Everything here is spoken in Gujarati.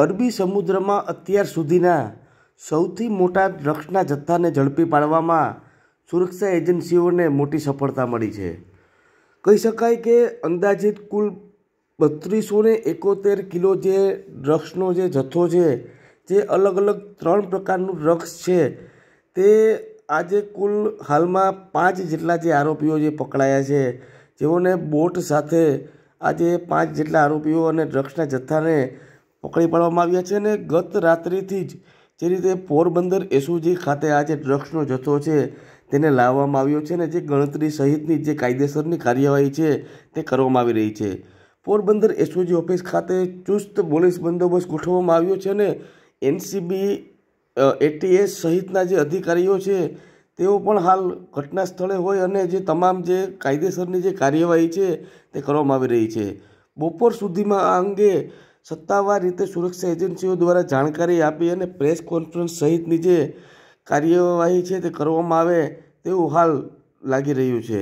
અરબી સમુદ્રમાં અત્યાર સુધીના સૌથી મોટા ડ્રગ્સના જથ્થાને ઝડપી પાડવામાં સુરક્ષા એજન્સીઓને મોટી સફળતા મળી છે કહી શકાય કે અંદાજિત કુલ બત્રીસો એકોતેર કિલો જે ડ્રગ્સનો જે જથ્થો છે જે અલગ અલગ ત્રણ પ્રકારનું ડ્રગ્સ છે તે આજે કુલ હાલમાં પાંચ જેટલા જે આરોપીઓ જે પકડાયા છે જેઓને બોટ સાથે આજે પાંચ જેટલા આરોપીઓ અને ડ્રગ્સના જથ્થાને પકડી પાડવામાં આવ્યા છે અને ગત રાત્રિથી જ જે રીતે પોરબંદર એસઓજી ખાતે આ જે ડ્રગ્સનો જથ્થો છે તેને લાવવામાં આવ્યો છે અને જે ગણતરી સહિતની જે કાયદેસરની કાર્યવાહી છે તે કરવામાં આવી રહી છે પોરબંદર એસઓજી ઓફિસ ખાતે ચુસ્ત પોલીસ બંદોબસ્ત ગોઠવવામાં આવ્યો છે અને એનસીબી એટીએસ સહિતના જે અધિકારીઓ છે તેઓ પણ હાલ ઘટના સ્થળે હોય અને જે તમામ જે કાયદેસરની જે કાર્યવાહી છે તે કરવામાં આવી રહી છે બપોર સુધીમાં આ અંગે સત્તાવાર રીતે સુરક્ષા એજન્સીઓ દ્વારા જાણકારી આપી અને પ્રેસ કોન્ફરન્સ સહિતની જે કાર્યવાહી છે તે કરવામાં આવે તેવું હાલ લાગી રહ્યું છે